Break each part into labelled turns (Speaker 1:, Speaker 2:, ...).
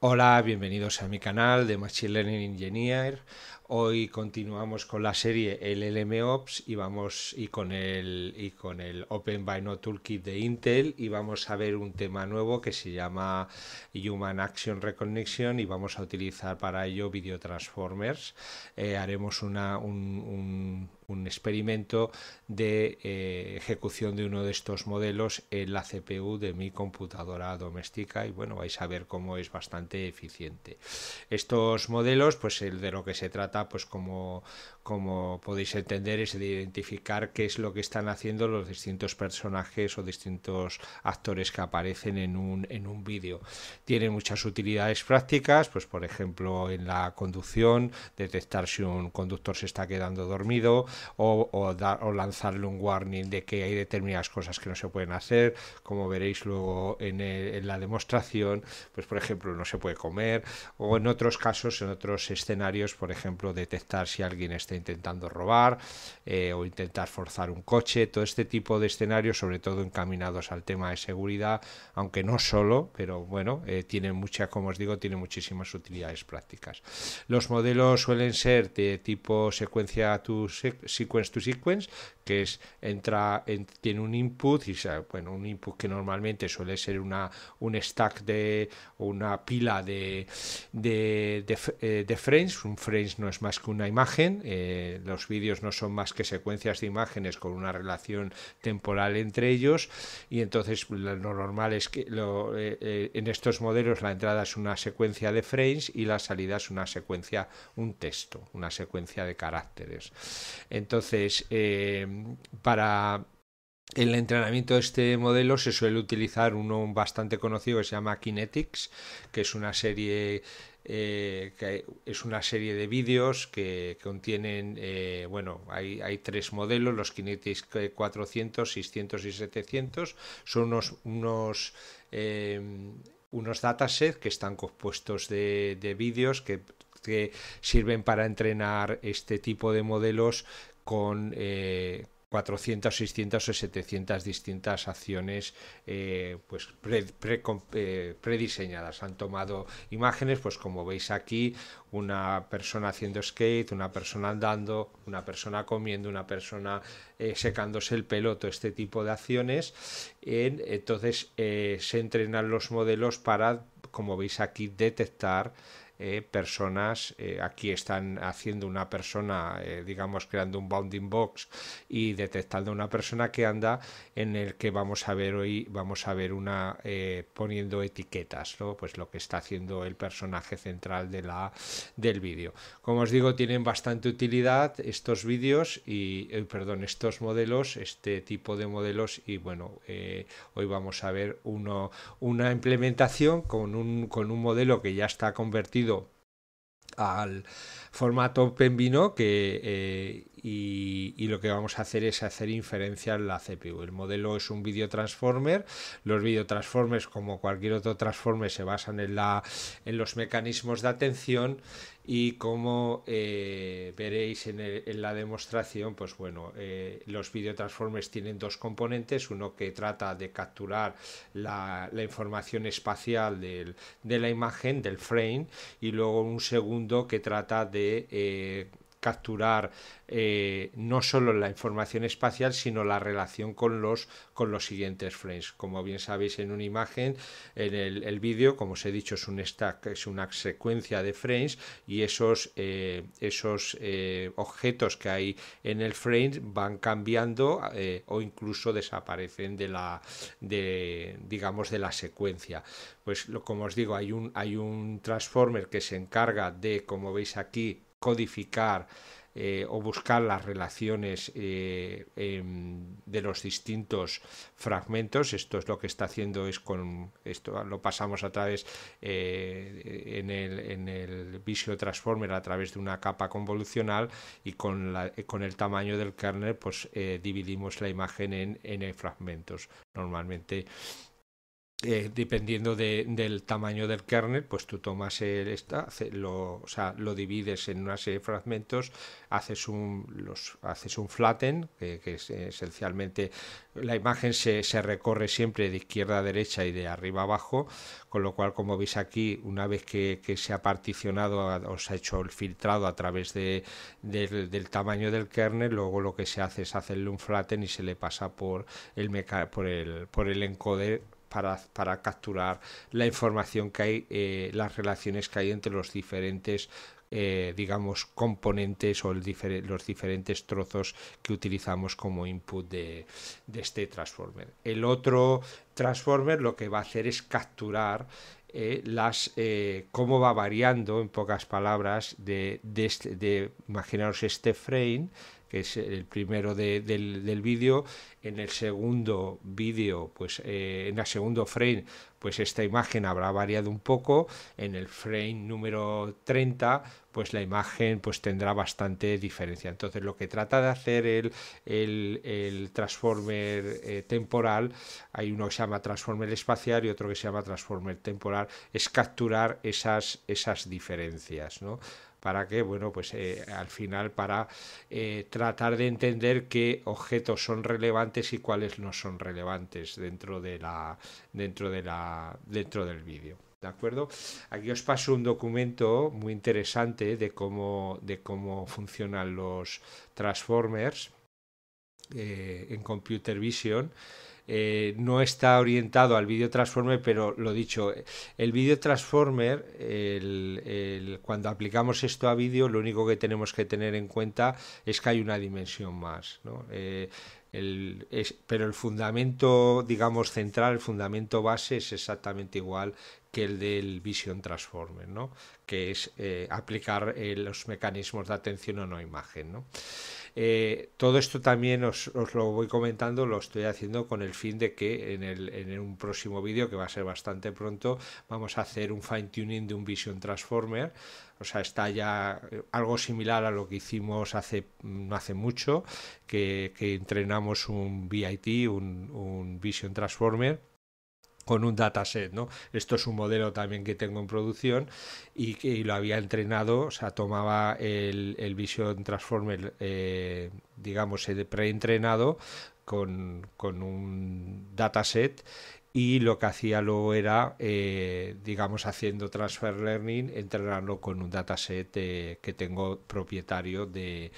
Speaker 1: Hola, bienvenidos a mi canal de Machine Learning Engineer. Hoy continuamos con la serie ops y vamos y con el y con el Open by Toolkit de Intel y vamos a ver un tema nuevo que se llama Human Action Recognition y vamos a utilizar para ello video transformers. Eh, haremos una, un un experimento de eh, ejecución de uno de estos modelos en la CPU de mi computadora doméstica y bueno, vais a ver cómo es bastante eficiente. Estos modelos, pues el de lo que se trata, pues como, como podéis entender, es de identificar qué es lo que están haciendo los distintos personajes o distintos actores que aparecen en un, en un vídeo. Tiene muchas utilidades prácticas, pues por ejemplo en la conducción, detectar si un conductor se está quedando dormido o, lanzarle un warning de que hay determinadas cosas que no se pueden hacer, como veréis luego en, en la demostración, pues por ejemplo no se puede comer o en otros casos, en otros escenarios, por ejemplo detectar si alguien está intentando robar eh, o intentar forzar un coche, todo este tipo de escenarios, sobre todo encaminados al tema de seguridad, aunque no solo, pero bueno, eh, tienen mucha, como os digo, tiene muchísimas utilidades prácticas. Los modelos suelen ser de tipo secuencia to sequence to sequence, que es entra tiene un input y bueno, un input que normalmente suele ser una un stack de una pila de de, eh, frames, un frames no es más que una imagen eh, eh, los vídeos no son más que secuencias de imágenes con una relación temporal entre ellos y entonces lo normal es que eh, eh, en estos modelos la entrada es una secuencia de frames y la salida es una secuencia, un texto, una secuencia de caracteres. Entonces, para el entrenamiento de este modelo se suele utilizar uno bastante conocido que se llama Kinetics, que es una serie eh, que es una serie de vídeos que contienen, eh, bueno, hay, tres modelos, los Kinetics 400, 600 y 700, son unos, unos, eh, unos datasets que están compuestos de, vídeos que, sirven para entrenar este tipo de modelos con, 400, 600 o 700 distintas acciones eh, pues eh, prediseñadas. Han tomado imágenes, pues como veis aquí, una persona haciendo skate, una persona andando, una persona comiendo, una persona eh, secándose el pelo, este tipo de acciones. entonces se entrenan los modelos para, como veis aquí, detectar eh, personas, eh, aquí están haciendo una persona, eh, digamos, creando un bounding box y detectando una persona que anda en el que vamos a ver hoy, vamos a ver una poniendo etiquetas, ¿no? Pues lo que está haciendo el personaje central de la, del vídeo. Como os digo, tienen bastante utilidad estos vídeos y, perdón, estos modelos, este tipo de modelos y bueno, hoy vamos a ver uno, una implementación con un, con un modelo que ya está convertido al formato pembino que, eh, y, lo que vamos a hacer es hacer inferencia en la CPU. El modelo es un video transformer. Los video transformers, como cualquier otro transformer, se basan en, la, en los mecanismos de atención y como eh, veréis en, la demostración, pues bueno, eh, los videotransformers tienen dos componentes, uno que trata de capturar la, información espacial de la imagen, del frame, y luego un segundo que trata de... Eh, capturar eh, no solo la información espacial, sino la relación con los, con los siguientes frames. Como bien sabéis en una imagen, en el, vídeo, como os he dicho, es un stack, es una secuencia de frames y esos, eh, esos eh, objetos que hay en el frame van cambiando o incluso desaparecen de la, de, digamos, de la secuencia. Pues lo, como os digo, hay un, hay un transformer que se encarga de, como veis aquí, codificar eh, o buscar las relaciones eh, de los distintos fragmentos. Esto es lo que está haciendo es con esto lo pasamos a través eh, en el, en, Visio Transformer a través de una capa convolucional y con, el tamaño del kernel pues dividimos la imagen en, en fragmentos. Normalmente eh, dependiendo del tamaño del kernel, pues tú tomas el esta, lo, o sea, lo divides en una serie de fragmentos, haces un, los, haces un flatten, que es esencialmente la imagen se, recorre siempre de izquierda a derecha y de arriba a abajo, con lo cual, como veis aquí, una vez que, se ha particionado o se ha hecho el filtrado a través del, del, tamaño del kernel, luego lo que se hace es hacerle un flatten y se le pasa por el, meca por el, por el encoder para, capturar la información que hay, eh, las relaciones que hay entre los diferentes eh, digamos, componentes o los diferentes trozos que utilizamos como input de, este transformer. El otro transformer lo que va a hacer es capturar eh, las cómo va variando, en pocas palabras, de, de este, imaginaros este frame que es el primero del, vídeo. En el segundo vídeo, pues eh, en el segundo frame, pues esta imagen habrá variado un poco. En el frame número 30, pues la imagen pues tendrá bastante diferencia. Entonces lo que trata de hacer el, transformer eh, temporal, hay uno que se llama transformer espacial y otro que se llama transformer temporal, es capturar esas, esas diferencias, ¿no? para que, bueno, pues eh, al final para eh, tratar de entender qué objetos son relevantes y cuáles no son relevantes dentro de dentro de dentro del vídeo. ¿De acuerdo? Aquí os paso un documento muy interesante de cómo, de cómo funcionan los Transformers eh, en Computer Vision. Eh, no está orientado al video transformer, pero lo dicho, el video transformer, cuando aplicamos esto a vídeo, lo único que tenemos que tener en cuenta es que hay una dimensión más. Eh, pero el fundamento, digamos, central, el fundamento base es exactamente igual que el del Vision Transformer, que es eh, aplicar los mecanismos de atención o no imagen. Eh, todo esto también os, lo voy comentando, lo estoy haciendo con el fin de que en, el, en un próximo vídeo, que va a ser bastante pronto, vamos a hacer un fine tuning de un Vision Transformer. O sea, está ya eh, algo similar a lo que hicimos hace, no hace mucho, que, entrenamos un VIT, un, un Vision Transformer con un dataset, ¿no? Esto es un modelo también que tengo en producción y que lo había entrenado, o sea, tomaba el, el Vision Transformer, eh, digamos, preentrenado con, con un dataset y lo que hacía luego era, eh, digamos, haciendo transfer learning, entrenarlo con un dataset eh, que tengo propietario de,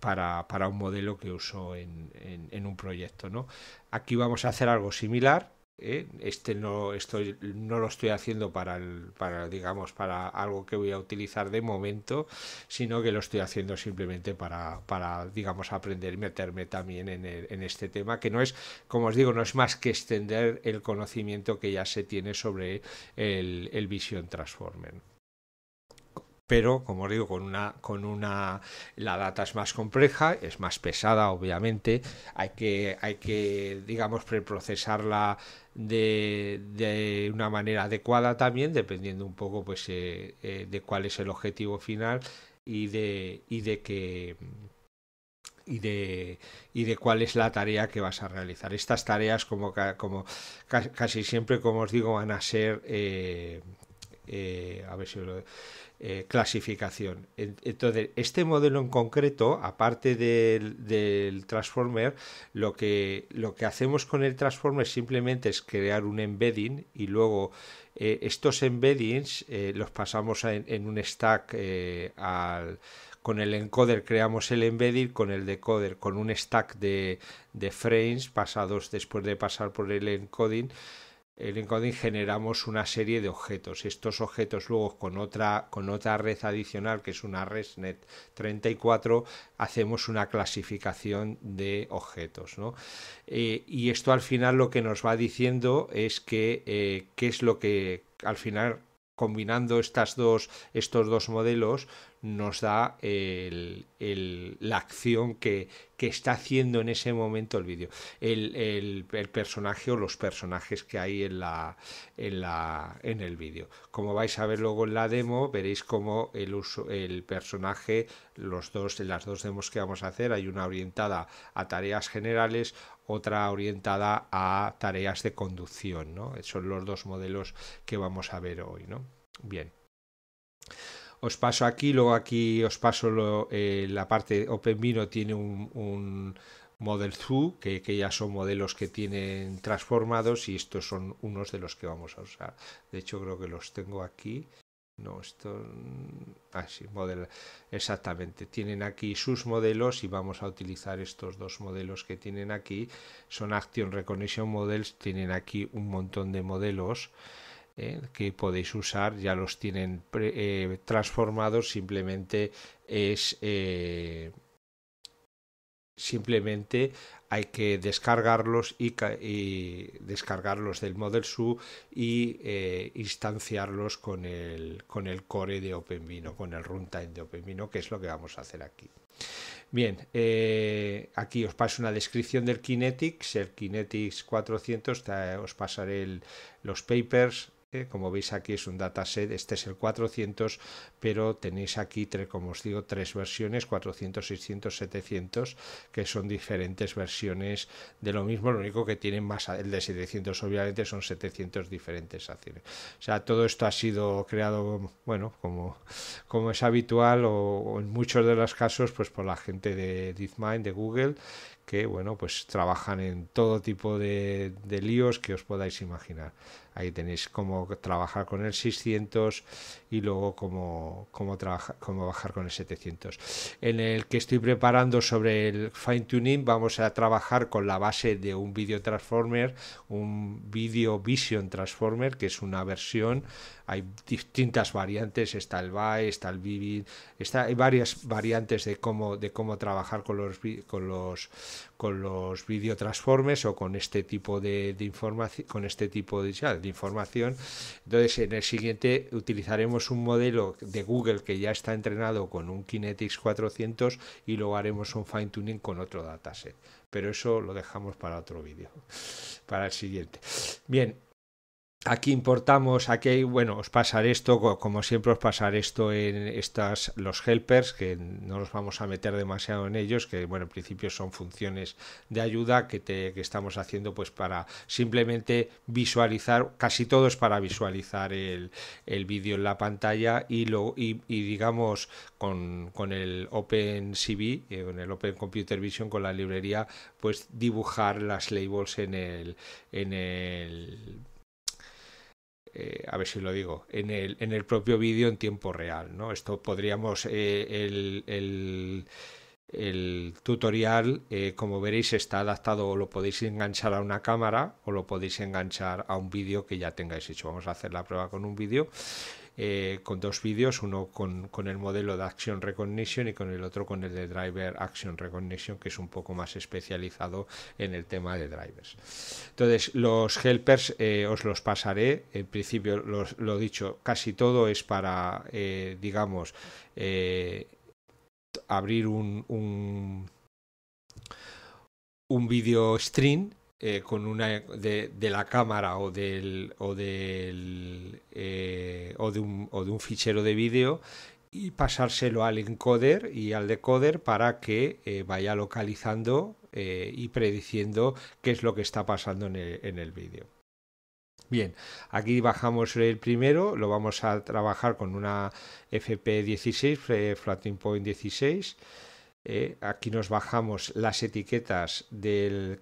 Speaker 1: para, un modelo que uso en, en, un proyecto. ¿no? Aquí vamos a hacer algo similar, ¿eh? este no estoy no lo estoy haciendo para para digamos para algo que voy a utilizar de momento sino que lo estoy haciendo simplemente para para digamos aprender y meterme también en, en este tema que no es como os digo no es más que extender el conocimiento que ya se tiene sobre el, el Vision Transformer pero como os digo, con una, con una, la data es más compleja, es más pesada, obviamente, hay que, hay que digamos, preprocesarla de, de una manera adecuada también, dependiendo un poco, pues, eh, eh, de cuál es el objetivo final y de, y de que y de, y de cuál es la tarea que vas a realizar. Estas tareas, como, como casi siempre, como os digo, van a ser, eh, a ver si lo eh, clasificación. Entonces, este modelo en concreto, aparte del, transformer, lo que, lo que hacemos con el transformer simplemente es crear un embedding y luego eh, estos embeddings eh, los pasamos en, un stack con el encoder creamos el embedding, con el decoder, con un stack de frames pasados después de pasar por el encoding el encoding generamos una serie de objetos. Estos objetos luego con otra, con otra red adicional, que es una ResNet 34, hacemos una clasificación de objetos. Eh, y esto al final lo que nos va diciendo es que eh, qué es lo que al final combinando estas dos, estos dos modelos, nos da la acción que, está haciendo en ese momento el vídeo. El, personaje o los personajes que hay en, el vídeo. Como vais a ver luego en la demo, veréis cómo el, uso, el personaje, los dos, las dos demos que vamos a hacer, hay una orientada a tareas generales, otra orientada a tareas de conducción. ¿no? Son los dos modelos que vamos a ver hoy. Bien. Os paso aquí, luego aquí os paso lo, eh, la parte OpenVino tiene un, un Model que, ya son modelos que tienen transformados y estos son unos de los que vamos a usar. De hecho, creo que los tengo aquí. No, esto... Mm, ah, sí, model... Exactamente. Tienen aquí sus modelos y vamos a utilizar estos dos modelos que tienen aquí. Son Action Recognition Models. Tienen aquí un montón de modelos. ¿eh? que podéis usar, ya los tienen eh, transformados, simplemente es... Eh, simplemente hay que descargarlos y, descargarlos del Model Su y instanciarlos con el, core de OpenVino, con el runtime de OpenVino, que es lo que vamos a hacer aquí. Bien, aquí os paso una descripción del Kinetics, el Kinetics 400, os pasaré los papers, como veis aquí es un dataset, este es el 400, pero tenéis aquí, como os digo, tres versiones, 400, 600, 700, que son diferentes versiones de lo mismo, lo único que tienen más, el de 700 obviamente son 700 diferentes acciones. O sea, todo esto ha sido creado, bueno, como, es habitual o, en muchos de los casos, pues por la gente de DeepMind, de Google, que bueno, pues trabajan en todo tipo de líos que os podáis imaginar. Ahí tenéis cómo trabajar con el 600 y luego cómo, cómo, trabajar, cómo bajar con el 700. En el que estoy preparando sobre el fine tuning vamos a trabajar con la base de un video transformer, un video vision transformer, que es una versión hay distintas variantes, está el Vi, está el vivid, está, hay varias variantes de cómo, de cómo trabajar con los, con los con los video transformes o con este tipo de, información con este tipo de, de, información entonces en el siguiente utilizaremos un modelo de Google que ya está entrenado con un Kinetics 400 y luego haremos un fine tuning con otro dataset pero eso lo dejamos para otro vídeo para el siguiente bien aquí importamos, aquí bueno, os pasaré esto, como siempre os pasaré esto en estas, los helpers, que no nos vamos a meter demasiado en ellos, que bueno, en principio son funciones de ayuda que, te, que estamos haciendo pues para simplemente visualizar, casi todo es para visualizar el, vídeo en la pantalla y, lo, y, digamos con, con el OpenCV, eh, con el Open Computer Vision, con la librería, pues dibujar las labels en el, en el eh, a ver si lo digo, en el, en el propio vídeo en tiempo real. ¿no? Esto podríamos, eh, el, el, el, tutorial, eh, como veréis, está adaptado o lo podéis enganchar a una cámara o lo podéis enganchar a un vídeo que ya tengáis hecho. Vamos a hacer la prueba con un vídeo. Eh, con dos vídeos, uno con, el modelo de Action Recognition y con el otro con el de Driver Action Recognition, que es un poco más especializado en el tema de drivers. Entonces, los helpers eh, os los pasaré. En principio, los, lo dicho, casi todo es para, eh, digamos, abrir un, un video stream eh, con una de, la cámara o del o del eh, o de un, fichero de vídeo y pasárselo al encoder y al decoder para que eh, vaya localizando y prediciendo qué es lo que está pasando en el, en el vídeo. Bien, aquí bajamos el primero, lo vamos a trabajar con una FP16, Floating Point 16 eh, aquí nos bajamos las etiquetas del,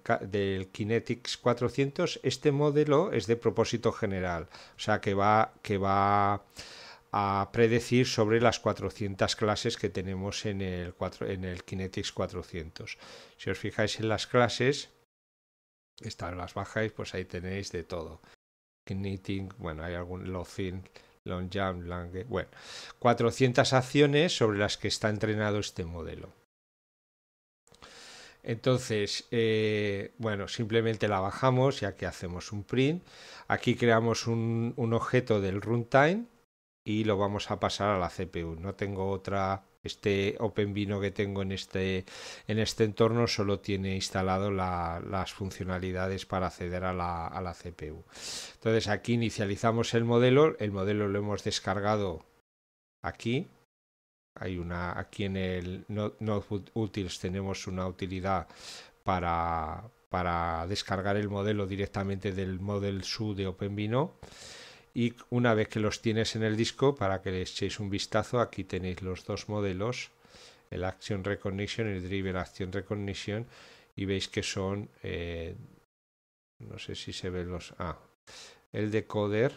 Speaker 1: Kinetics 400. Este modelo es de propósito general, o sea que va, que va a predecir sobre las 400 clases que tenemos en el, Kinetics 400. Si os fijáis en las clases, estas las bajáis, pues ahí tenéis de todo. Knitting, bueno, hay algún long jump, 400 acciones sobre las que está entrenado este modelo. Entonces, eh, bueno, simplemente la bajamos ya que hacemos un print. Aquí creamos un, objeto del runtime y lo vamos a pasar a la CPU. No tengo otra este OpenVino que tengo en este, en este entorno solo tiene instalado las funcionalidades para acceder a la, a la, CPU. Entonces aquí inicializamos el modelo, el modelo lo hemos descargado aquí una aquí en el Node Utils tenemos una utilidad para, descargar el modelo directamente del Model SU de OpenVINO. Y una vez que los tienes en el disco, para que le echéis un vistazo, aquí tenéis los dos modelos, el Action Recognition el Driver Action Recognition, y veis que son, eh, no sé si se ven los, ah, el decoder,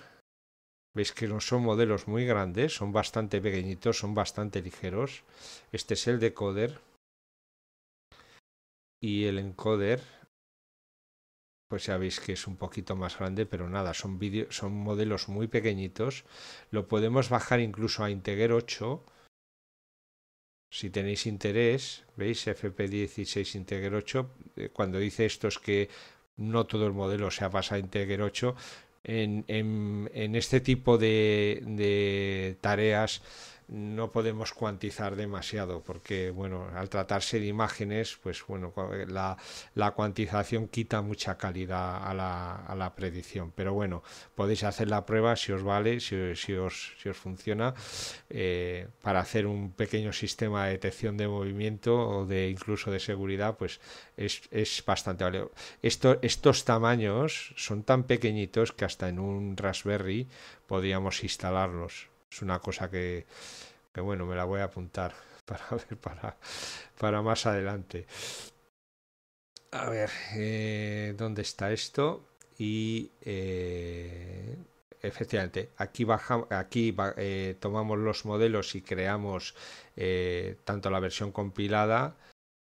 Speaker 1: Veis que no son modelos muy grandes, son bastante pequeñitos, son bastante ligeros. Este es el decoder. Y el encoder, pues ya veis que es un poquito más grande, pero nada, son, son modelos muy pequeñitos. Lo podemos bajar incluso a Integer 8. Si tenéis interés, veis FP16 Integer 8, eh, cuando dice esto es que no todo el modelo se ha pasado a Integer 8, en, en, este tipo de tareas no podemos cuantizar demasiado porque bueno al tratarse de imágenes pues bueno eh, la, cuantización quita mucha calidad a la, predicción pero bueno podéis hacer la prueba si os vale si, os, si os, funciona eh, para hacer un pequeño sistema de detección de movimiento o de incluso de seguridad pues es, es bastante valioso Esto, estos tamaños son tan pequeñitos que hasta en un raspberry podríamos instalarlos es una cosa que, bueno, me la voy a apuntar para ver para, para más adelante. A ver, eh, ¿dónde está esto? Y eh, efectivamente, aquí, aquí eh, tomamos los modelos y creamos tanto la versión compilada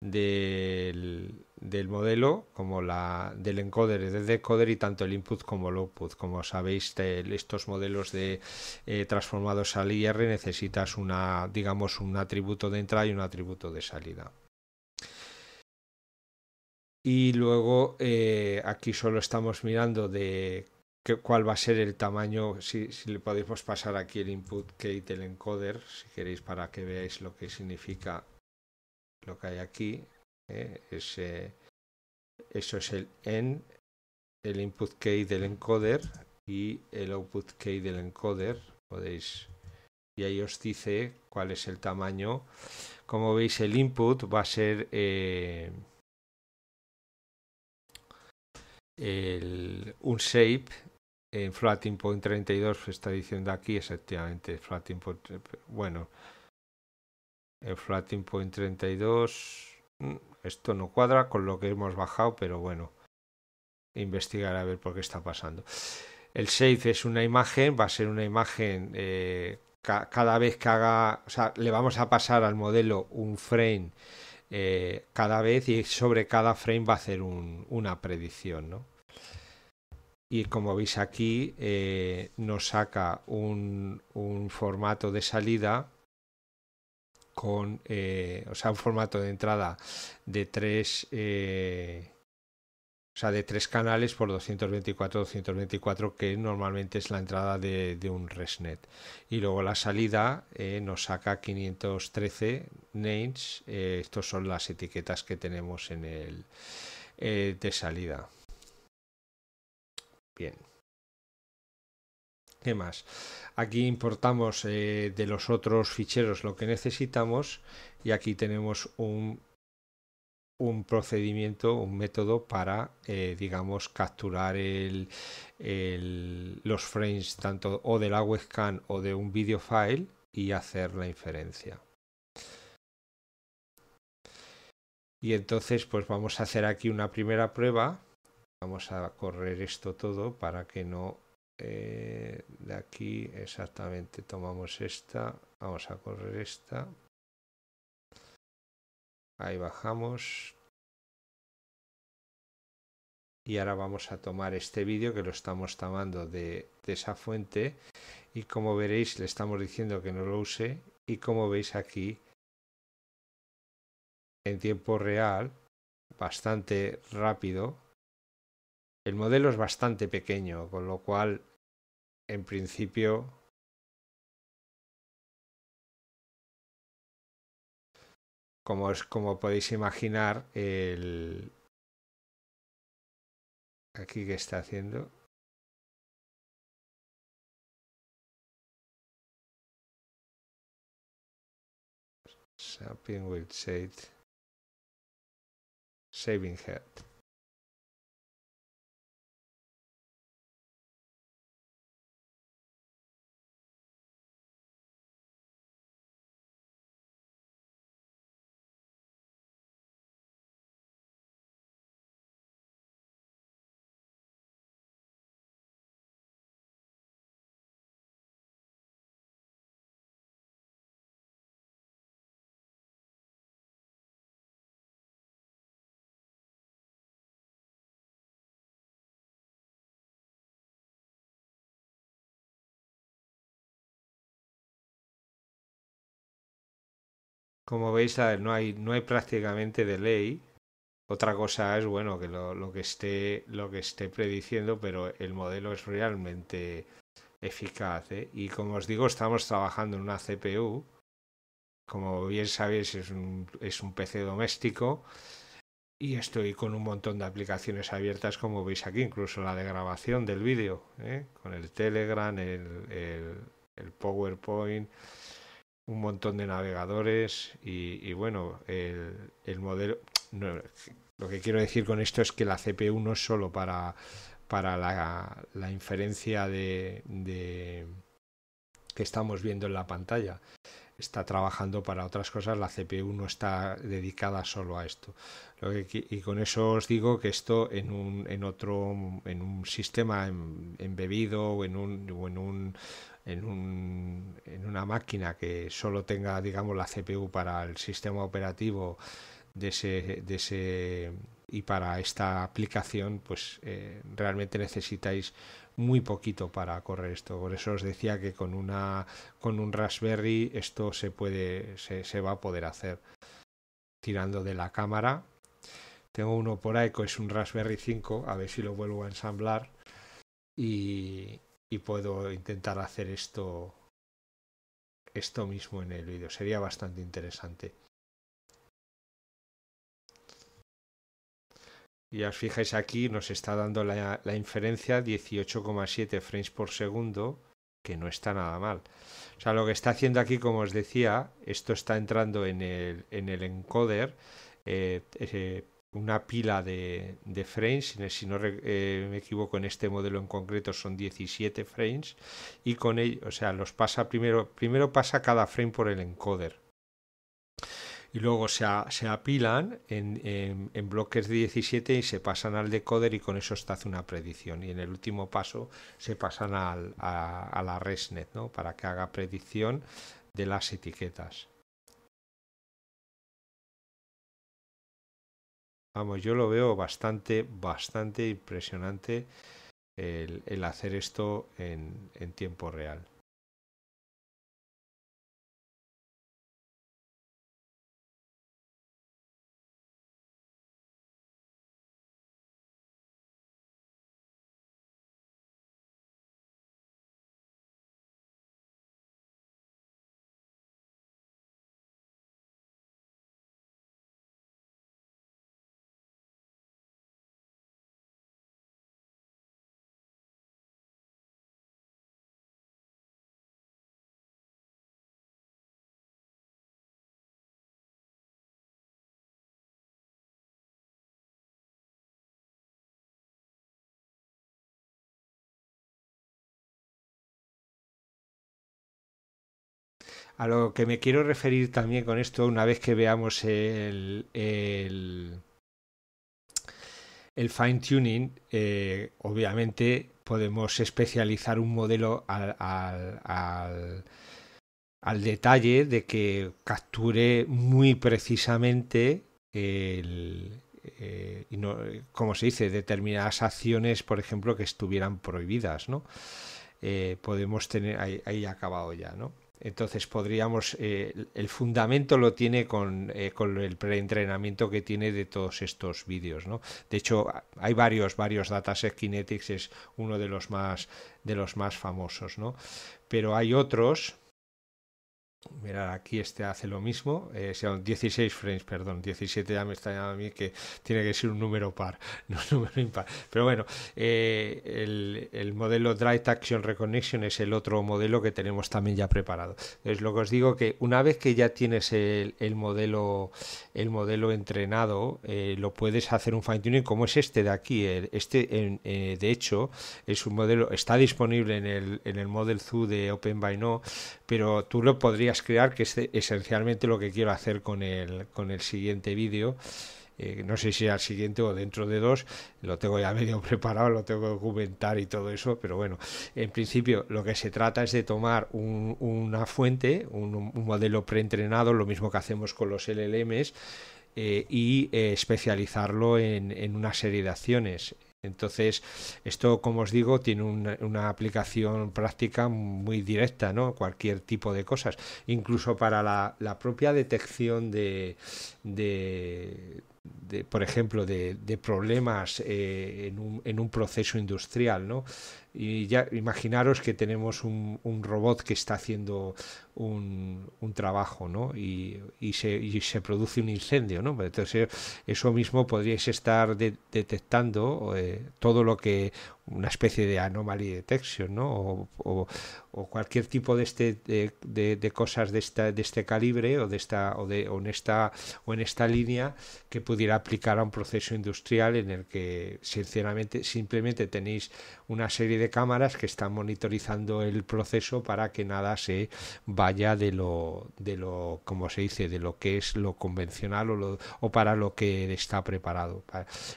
Speaker 1: del, del modelo como la del encoder, y del decoder y tanto el input como el output. Como sabéis, estos modelos de eh, transformados al IR necesitas una, digamos, un atributo de entrada y un atributo de salida. Y luego eh, aquí solo estamos mirando de cuál va a ser el tamaño, si, le podemos pasar aquí el input hay el encoder, si queréis, para que veáis lo que significa lo que hay aquí. Eh, ese, eso es el en el input key del encoder y el output key del encoder. Podéis y ahí os dice cuál es el tamaño. Como veis, el input va a ser eh, el, un shape en floating point 32. Está diciendo aquí efectivamente floating point. Bueno, en floating point 32 esto no cuadra con lo que hemos bajado, pero bueno, investigar a ver por qué está pasando. El Save es una imagen, va a ser una imagen eh, cada vez que haga, o sea, le vamos a pasar al modelo un frame eh, cada vez y sobre cada frame va a hacer una predicción, Y como veis aquí, eh, nos saca un formato de salida con, eh, o sea, un formato de entrada de tres, eh, de tres canales por 224-224, que normalmente es la entrada de, un ResNet. Y luego la salida eh, nos saca 513 names, estas son las etiquetas que tenemos en el de salida. Bien. ¿Qué más? Aquí importamos eh, de los otros ficheros lo que necesitamos y aquí tenemos un, un procedimiento, un método para, eh, digamos, capturar el, los frames tanto o de la webcam o de un video file y hacer la inferencia. Y entonces, pues vamos a hacer aquí una primera prueba. Vamos a correr esto todo para que no eh, de aquí exactamente tomamos esta, vamos a correr esta. Ahí bajamos. Y ahora vamos a tomar este vídeo que lo estamos tomando de, de esa fuente y como veréis le estamos diciendo que no lo use y como veis aquí en tiempo real bastante rápido el modelo es bastante pequeño, con lo cual en principio... Como, es como podéis imaginar, el... Aquí que está haciendo. Sapping with shade. Saving head. Como veis, no hay, no hay prácticamente ley Otra cosa es, bueno, que lo, que esté, lo que esté prediciendo, pero el modelo es realmente eficaz. ¿eh? Y como os digo, estamos trabajando en una CPU. Como bien sabéis, es un, es un PC doméstico. Y estoy con un montón de aplicaciones abiertas, como veis aquí, incluso la de grabación del vídeo, ¿eh? con el Telegram, el, el PowerPoint, un montón de navegadores y, bueno, el, modelo... lo que quiero decir con esto es que la CPU no es solo para, para la, inferencia de, que estamos viendo en la pantalla. Está trabajando para otras cosas, la CPU no está dedicada solo a esto. y con eso os digo que esto en, un, en otro en un sistema em, embebido o en un, o en un en, un, una máquina que solo tenga, digamos, la CPU para el sistema operativo de ese, de ese y para esta aplicación, pues eh, realmente necesitáis muy poquito para correr esto. Por eso os decía que con una con un Raspberry esto se puede se, se va a poder hacer tirando de la cámara. Tengo uno por ahí que es un Raspberry 5, a ver si lo vuelvo a ensamblar. Y, y puedo intentar hacer esto esto mismo en el vídeo. Sería bastante interesante. Y os fijáis aquí, nos está dando la, inferencia 18,7 frames por segundo, que no está nada mal. O sea, lo que está haciendo aquí, como os decía, esto está entrando en el, encoder, eh, eh, una pila de, frames, si no eh, me equivoco en este modelo en concreto son 17 frames y con ello, o sea, los pasa primero, primero pasa cada frame por el encoder y luego se, apilan en, bloques de 17 y se pasan al decoder y con eso se hace una predicción. Y en el último paso se pasan a, la ResNet ¿no? para que haga predicción de las etiquetas. Vamos, yo lo veo bastante, bastante impresionante el, hacer esto en tiempo real. A lo que me quiero referir también con esto, una vez que veamos el, fine tuning, eh, obviamente podemos especializar un modelo al, detalle de que capture muy precisamente eh, como se dice, determinadas acciones, por ejemplo, que estuvieran prohibidas, ¿no? Eh, podemos tener ahí, ahí, acabado ya, ¿no? Entonces podríamos, eh, el fundamento lo tiene con, eh, con el preentrenamiento que tiene de todos estos vídeos, ¿no? De hecho, hay varios, varios datasets, Kinetics es uno de los más, de los más famosos, ¿no? Pero hay otros mirad aquí este hace lo mismo, eh, 16 frames, perdón, 17 ya me está llamando a mí que tiene que ser un número par, no un número impar. Pero bueno, eh, el, modelo Drive Action Reconnection es el otro modelo que tenemos también ya preparado. Es lo que os digo que una vez que ya tienes el, modelo el modelo entrenado, eh, lo puedes hacer un fine tuning como es este de aquí. Este, eh, de hecho, es un modelo, está disponible en el, en el Model Zoo de Open pero tú lo podrías es crear, que es esencialmente lo que quiero hacer con el, con el siguiente vídeo. Eh, no sé si al siguiente o dentro de dos, lo tengo ya medio preparado, lo tengo que documentar y todo eso, pero bueno, en principio lo que se trata es de tomar una fuente, un, modelo preentrenado, lo mismo que hacemos con los LLMs, eh, y eh, especializarlo en, en, una serie de acciones. Entonces, esto, como os digo, tiene una, aplicación práctica muy directa, ¿no? Cualquier tipo de cosas, incluso para la, propia detección de, por ejemplo, de, problemas eh, en, un, proceso industrial, ¿no? Y ya imaginaros que tenemos un robot que está haciendo un, trabajo ¿no? y, se, y, se, produce un incendio. ¿no? Pues entonces, eso mismo podríais estar detectando eh, todo lo que una especie de anomaly detection ¿no? o, cualquier tipo de, este, de, cosas de, esta, de este calibre o, de esta, o, de, en esta, o en esta línea que pudiera aplicar a un proceso industrial en el que sinceramente simplemente tenéis una serie de cámaras que están monitorizando el proceso para que nada se vaya allá de lo, de lo, como se dice, de lo que es lo convencional o, lo, o para lo que está preparado.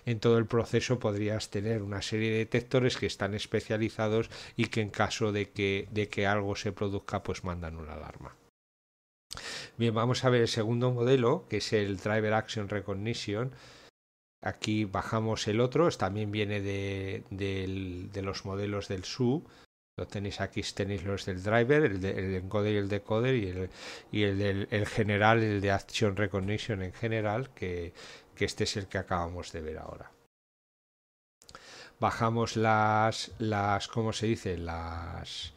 Speaker 1: En todo el proceso podrías tener una serie de detectores que están especializados y que en caso de que, de que algo se produzca, pues mandan una alarma. Bien, vamos a ver el segundo modelo, que es el Driver Action Recognition. Aquí bajamos el otro, también viene de, de los modelos del SU, lo tenéis aquí, tenéis los del driver, el, encoder y el decoder y el, general, el de Action Recognition en general, que, este es el que acabamos de ver ahora bajamos las, las ¿cómo se dice? Las,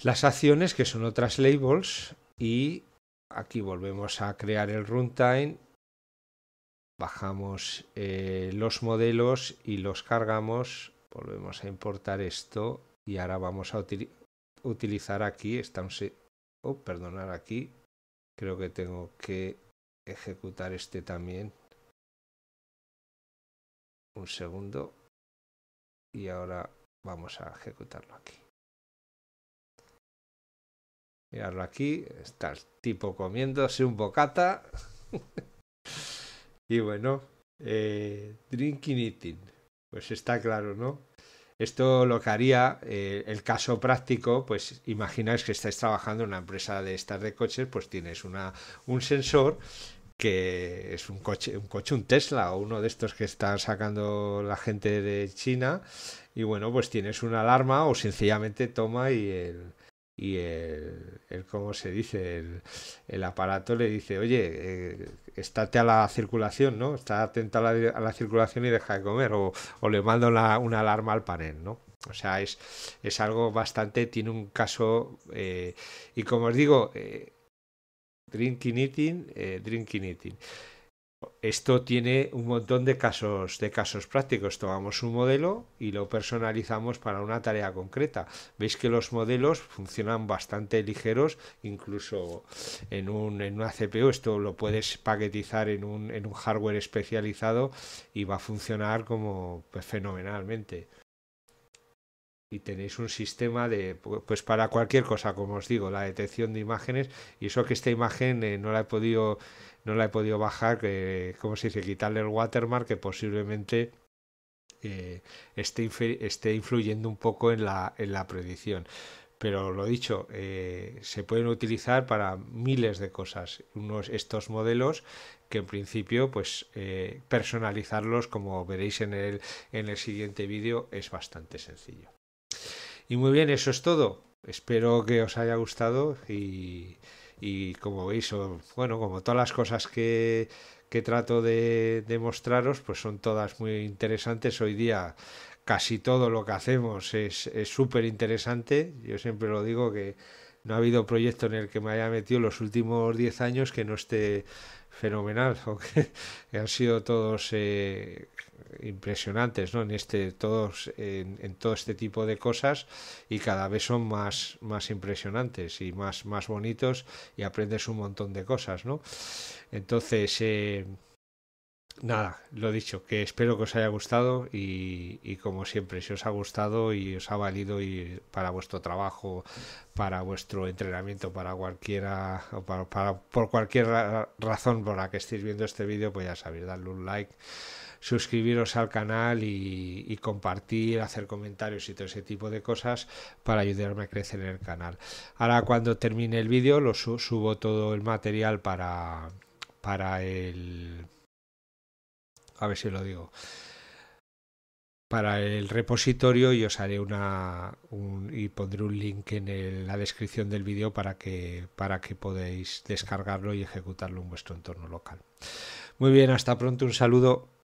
Speaker 1: las acciones, que son otras labels, y aquí volvemos a crear el runtime, bajamos eh, los modelos y los cargamos Volvemos a importar esto y ahora vamos a utilizar aquí, estamos o oh, perdonar aquí, creo que tengo que ejecutar este también. Un segundo. Y ahora vamos a ejecutarlo aquí. Mirarlo aquí, está el tipo comiéndose un bocata. y bueno, eh, drinking eating. Pues está claro, ¿no? Esto lo que haría, eh, el caso práctico, pues imagináis que estáis trabajando en una empresa de estas de coches, pues tienes una, un sensor que es un coche, un coche, un Tesla o uno de estos que están sacando la gente de China. Y bueno, pues tienes una alarma o sencillamente toma y el, y el, el ¿cómo se dice? El, aparato le dice, oye, eh, estate a la circulación, ¿no? Está atenta a la, circulación y deja de comer, o, le mando una, alarma al panel, ¿no? O sea, es, es algo bastante, tiene un caso, eh, y como os digo, eh, drinking eating, drinking eating. Esto tiene un montón de casos, de casos prácticos. Tomamos un modelo y lo personalizamos para una tarea concreta. Veis que los modelos funcionan bastante ligeros, incluso en, un, en una CPU. Esto lo puedes paquetizar en un, en un hardware especializado y va a funcionar como pues, fenomenalmente y tenéis un sistema de pues para cualquier cosa como os digo la detección de imágenes y eso que esta imagen eh, no la he podido no la he podido bajar como se dice quitarle el watermark que posiblemente eh, esté, esté influyendo un poco en la, en la predicción pero lo dicho eh, se pueden utilizar para miles de cosas unos estos modelos que en principio pues personalizarlos como veréis en el en el siguiente vídeo es bastante sencillo y muy bien, eso es todo. Espero que os haya gustado y, como veis, bueno, como todas las cosas que, que trato de, mostraros, pues son todas muy interesantes. Hoy día casi todo lo que hacemos es súper interesante. Yo siempre lo digo que no ha habido proyecto en el que me haya metido los últimos 10 años que no esté fenomenal, que han sido todos eh, impresionantes ¿no? en, este, todos, en, todo este tipo de cosas y cada vez son más, más impresionantes y más, más bonitos y aprendes un montón de cosas. ¿no? Entonces, eh, nada, lo dicho, que espero que os haya gustado y, como siempre, si os ha gustado y os ha valido y para vuestro trabajo, para vuestro entrenamiento, para cualquiera, o para, por cualquier razón por la que estéis viendo este vídeo, pues ya sabéis, darle un like suscribiros al canal y, compartir, hacer comentarios y todo ese tipo de cosas para ayudarme a crecer en el canal. Ahora cuando termine el vídeo lo subo todo el material para, para el... A ver si lo digo para el repositorio y os haré una y pondré un link en la descripción del vídeo para que para que podáis descargarlo y ejecutarlo en vuestro entorno local. Muy bien, hasta pronto, un saludo.